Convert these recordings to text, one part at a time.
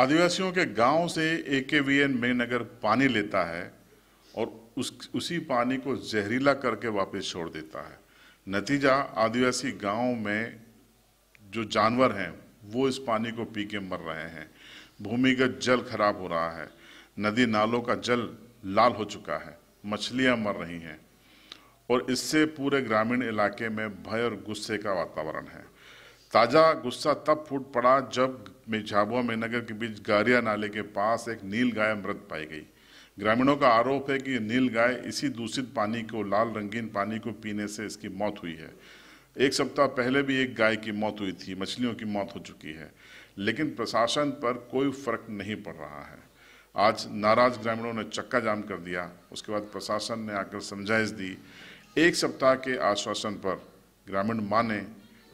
आदिवासियों के गांव से ए के वी एन मेन अगर पानी लेता है और उस उसी पानी को जहरीला करके वापस छोड़ देता है नतीजा आदिवासी गांव में जो जानवर हैं वो इस पानी को पी के मर रहे हैं भूमिगत जल खराब हो रहा है नदी नालों का जल लाल हो चुका है मछलियां मर रही हैं और इससे पूरे ग्रामीण इलाके में भय और गुस्से का वातावरण है ताज़ा गुस्सा तब फूट पड़ा जब झाबुआ नगर के बीच गारिया नाले के पास एक नील गाय मृत पाई गई ग्रामीणों का आरोप है कि नील गाय इसी दूषित पानी को लाल रंगीन पानी को पीने से इसकी मौत हुई है एक सप्ताह पहले भी एक गाय की मौत हुई थी मछलियों की मौत हो चुकी है लेकिन प्रशासन पर कोई फर्क नहीं पड़ रहा है आज नाराज ग्रामीणों ने चक्का जाम कर दिया उसके बाद प्रशासन ने आकर समझाइश दी एक सप्ताह के आश्वासन पर ग्रामीण माने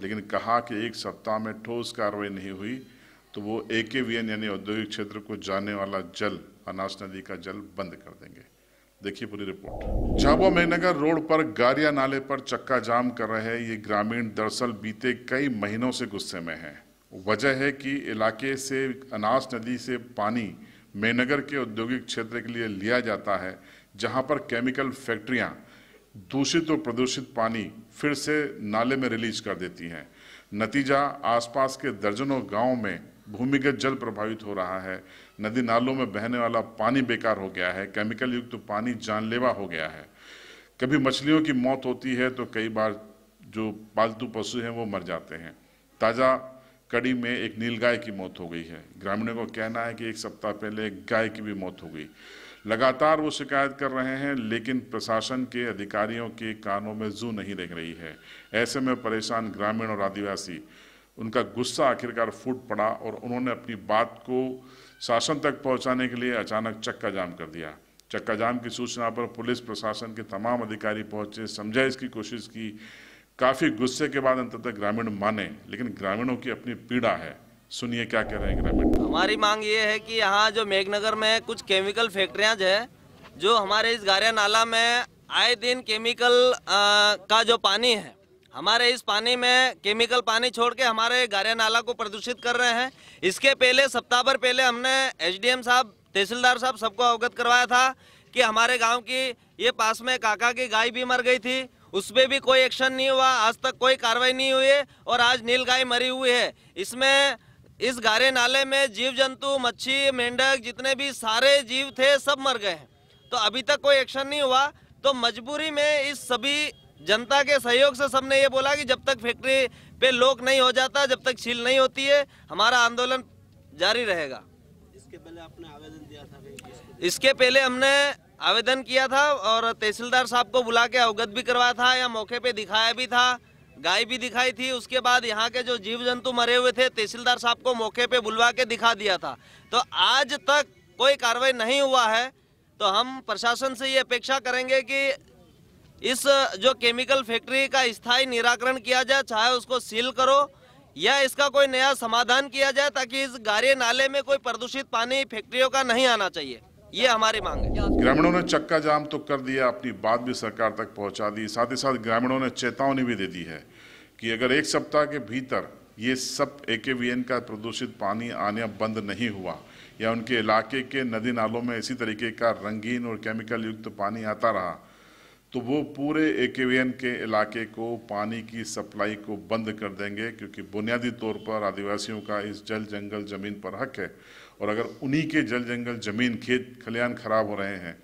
लेकिन कहा कि एक सप्ताह में ठोस कार्रवाई नहीं हुई तो वो ए के वी एन यानी औद्योगिक क्षेत्र को जाने वाला जल अनास नदी का जल बंद कर देंगे देखिए पूरी रिपोर्ट झाबुआ मेघनगर रोड पर गारिया नाले पर चक्का जाम कर रहे ये ग्रामीण दरअसल बीते कई महीनों से गुस्से में हैं वजह है कि इलाके से अनास नदी से पानी मेनगर के औद्योगिक क्षेत्र के लिए लिया जाता है जहां पर केमिकल फैक्ट्रियां दूषित और प्रदूषित पानी फिर से नाले में रिलीज कर देती हैं नतीजा आसपास के दर्जनों गांवों में भूमिगत जल प्रभावित हो रहा है नदी नालों में बहने वाला पानी बेकार हो गया है केमिकल युक्त तो पानी जानलेवा हो गया है कभी मछलियों की मौत होती है तो कई बार जो पालतू पशु हैं वो मर जाते हैं ताज़ा कड़ी में एक नीलगाय की मौत हो गई है ग्रामीणों का कहना है कि एक सप्ताह पहले एक गाय की भी मौत हो गई लगातार वो शिकायत कर रहे हैं लेकिन प्रशासन के अधिकारियों के कानों में जू नहीं रेंग रही है ऐसे में परेशान ग्रामीण और आदिवासी उनका गुस्सा आखिरकार फूट पड़ा और उन्होंने अपनी बात को शासन तक पहुंचाने के लिए अचानक चक्का जाम कर दिया चक्का जाम की सूचना पर पुलिस प्रशासन के तमाम अधिकारी पहुंचे समझाइश इसकी कोशिश की काफ़ी गुस्से के बाद अंततः ग्रामीण माने लेकिन ग्रामीणों की अपनी पीड़ा है सुनिए क्या कह रहे हैं ग्रामीण हमारी मांग ये है कि यहाँ जो मेघनगर में कुछ केमिकल फैक्ट्रियाँ जो है जो हमारे इस गारिया नाला में आए दिन केमिकल आ, का जो पानी है हमारे इस पानी में केमिकल पानी छोड़ के हमारे गारिया नाला को प्रदूषित कर रहे हैं इसके पहले सप्ताह भर पहले हमने एसडीएम साहब तहसीलदार साहब सबको अवगत करवाया था कि हमारे गांव की ये पास में काका की गाय भी मर गई थी उस पर भी कोई एक्शन नहीं हुआ आज तक कोई कार्रवाई नहीं हुई है और आज नील गाय मरी हुई है इसमें इस गारे नाले में जीव जंतु मच्छी मेंढक जितने भी सारे जीव थे सब मर गए हैं तो अभी तक कोई एक्शन नहीं हुआ तो मजबूरी में इस सभी जनता के सहयोग से सबने ये बोला कि जब तक फैक्ट्री पे लोक नहीं हो जाता जब तक छील नहीं होती है हमारा आंदोलन जारी रहेगा इसके पहले आपने आवेदन दिया था इसके पहले हमने आवेदन किया था और तहसीलदार साहब को बुला के अवगत भी करवाया था या मौके पे दिखाया भी था गाय भी दिखाई थी उसके बाद यहाँ के जो जीव जंतु मरे हुए थे तहसीलदार साहब को मौके पे बुलवा के दिखा दिया था तो आज तक कोई कार्रवाई नहीं हुआ है तो हम प्रशासन से ये अपेक्षा करेंगे कि इस जो केमिकल फैक्ट्री का स्थायी निराकरण किया जाए चाहे उसको सील करो या इसका कोई नया समाधान किया जाए ताकि इस गारे नाले में कोई प्रदूषित पानी फैक्ट्रियों का नहीं आना चाहिए ये हमारी मांग है ग्रामीणों ने चक्का जाम तो कर दिया अपनी बात भी सरकार तक पहुंचा दी साथ ही साथ ग्रामीणों ने चेतावनी भी दे दी है कि अगर एक सप्ताह के भीतर ये सब ए के वी एन का प्रदूषित पानी आने बंद नहीं हुआ या उनके इलाके के नदी नालों में इसी तरीके का रंगीन और केमिकल युक्त पानी आता रहा तो वो पूरे ए के इलाके को पानी की सप्लाई को बंद कर देंगे क्योंकि बुनियादी तौर पर आदिवासियों का इस जल जंगल ज़मीन पर हक है और अगर उन्हीं के जल जंगल ज़मीन खेत खलियान ख़राब हो रहे हैं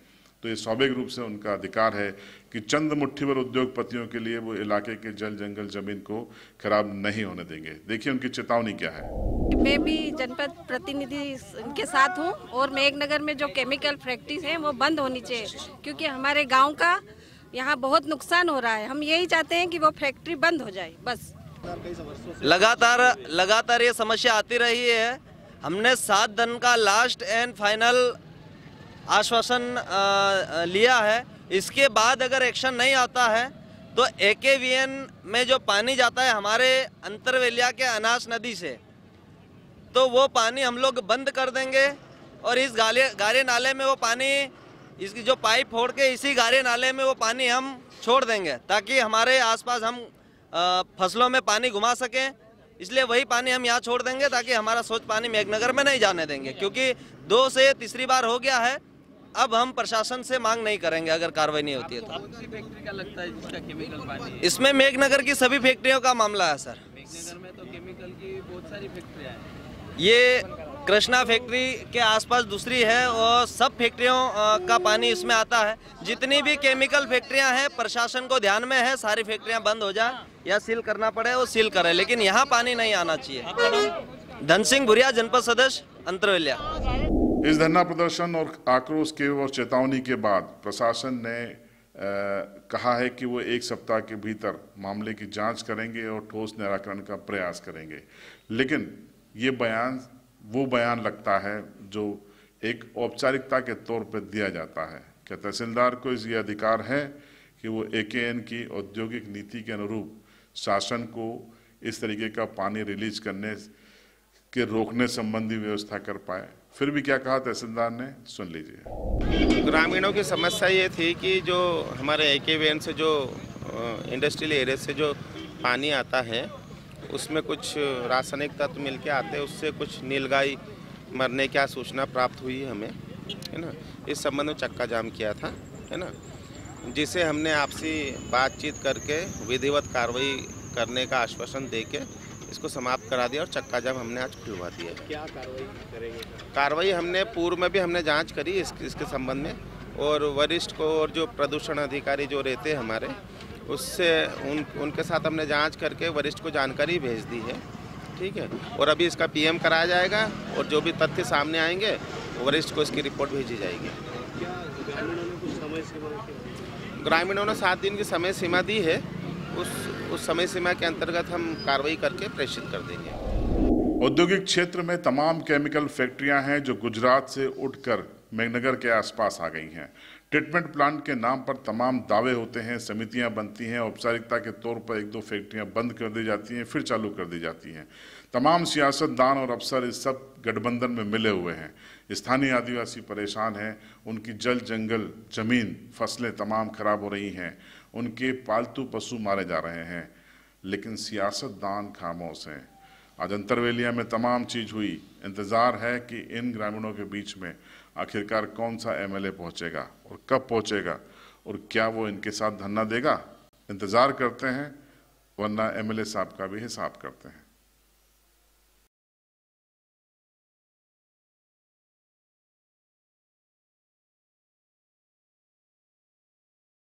तो ये स्वाभाविक रूप से उनका अधिकार है कि चंद मुट्ठीवर उद्योगपतियों के लिए वो इलाके के जल जंगल जमीन को खराब नहीं होने देंगे देखिए उनकी चेतावनी क्या है मैं भी जनपद प्रतिनिधि के साथ हूँ और मेघनगर में जो केमिकल फैक्ट्रीज हैं वो बंद होनी चाहिए क्योंकि हमारे गाँव का यहाँ बहुत नुकसान हो रहा है हम यही चाहते हैं कि वो फैक्ट्री बंद हो जाए बस लगातार लगातार ये समस्या आती रही है हमने सात दिन का लास्ट एंड फाइनल आश्वासन लिया है इसके बाद अगर एक्शन नहीं आता है तो ए के वी एन में जो पानी जाता है हमारे अंतरवेलिया के अनास नदी से तो वो पानी हम लोग बंद कर देंगे और इस गाले गारे नाले में वो पानी इसकी जो पाइप फोड़ के इसी गारे नाले में वो पानी हम छोड़ देंगे ताकि हमारे आसपास हम फसलों में पानी घुमा सकें इसलिए वही पानी हम यहाँ छोड़ देंगे ताकि हमारा सोच पानी मेघनगर में नहीं जाने देंगे क्योंकि दो से तीसरी बार हो गया है अब हम प्रशासन से मांग नहीं करेंगे अगर कार्रवाई नहीं होती है तो इसमें मेघनगर की सभी फैक्ट्रियों का मामला है सर मेघनगर में तो केमिकल की बहुत सारी फैक्ट्रियाँ ये कृष्णा फैक्ट्री के आसपास दूसरी है और सब फैक्ट्रियों का पानी इसमें आता है जितनी भी केमिकल फैक्ट्रियां हैं प्रशासन को ध्यान में है सारी फैक्ट्रियां बंद हो जाए या सील करना पड़े वो सील करें लेकिन यहाँ पानी नहीं आना चाहिए धन सिंह भुरिया जनपद सदस्य अंतरविल्या इस धरना प्रदर्शन और आक्रोश के और चेतावनी के बाद प्रशासन ने आ, कहा है कि वो एक सप्ताह के भीतर मामले की जाँच करेंगे और ठोस निराकरण का प्रयास करेंगे लेकिन ये बयान वो बयान लगता है जो एक औपचारिकता के तौर पर दिया जाता है क्या तहसीलदार को इस ये अधिकार है कि वो ए के एन की औद्योगिक नीति के अनुरूप शासन को इस तरीके का पानी रिलीज करने के रोकने संबंधी व्यवस्था कर पाए फिर भी क्या कहा तहसीलदार ने सुन लीजिए ग्रामीणों की समस्या ये थी कि जो हमारे ए के एन से जो इंडस्ट्रियल एरिया से जो पानी आता है उसमें कुछ रासायनिक तत्व मिल के आते हैं उससे कुछ नीलगाई मरने की सूचना प्राप्त हुई है हमें है ना इस संबंध में चक्का जाम किया था है ना जिसे हमने आपसी बातचीत करके विधिवत कार्रवाई करने का आश्वासन दे के इसको समाप्त करा दिया और चक्का जाम हमने आज खुलवा दिया क्या कार्रवाई करेंगे कार्रवाई हमने पूर्व में भी हमने जांच करी इस, इसके संबंध में और वरिष्ठ को और जो प्रदूषण अधिकारी जो रहते हैं हमारे उससे उन उनके साथ हमने जांच करके वरिष्ठ को जानकारी भेज दी है ठीक है और अभी इसका पीएम कराया जाएगा और जो भी तथ्य सामने आएंगे वरिष्ठ को इसकी रिपोर्ट भेजी जाएगी ग्रामीणों ने सात दिन की समय सीमा दी है उस उस समय सीमा के अंतर्गत हम कार्रवाई करके प्रेषित कर देंगे औद्योगिक क्षेत्र में तमाम केमिकल फैक्ट्रियां हैं जो गुजरात से उठकर मेघनगर के आसपास आ गई हैं ट्रीटमेंट प्लांट के नाम पर तमाम दावे होते हैं समितियां बनती हैं औपचारिकता के तौर पर एक दो फैक्ट्रियां बंद कर दी जाती हैं फिर चालू कर दी जाती हैं तमाम सियासतदान और अफसर इस सब गठबंधन में मिले हुए हैं स्थानीय आदिवासी परेशान हैं उनकी जल जंगल जमीन फसलें तमाम खराब हो रही हैं उनके पालतू पशु मारे जा रहे हैं लेकिन सियासतदान खामोश हैं आज अंतरवेलिया में तमाम चीज़ हुई इंतज़ार है कि इन ग्रामीणों के बीच में आखिरकार कौन सा एमएलए पहुंचेगा और कब पहुंचेगा और क्या वो इनके साथ धरना देगा इंतज़ार करते हैं वरना एमएलए साहब का भी हिसाब करते हैं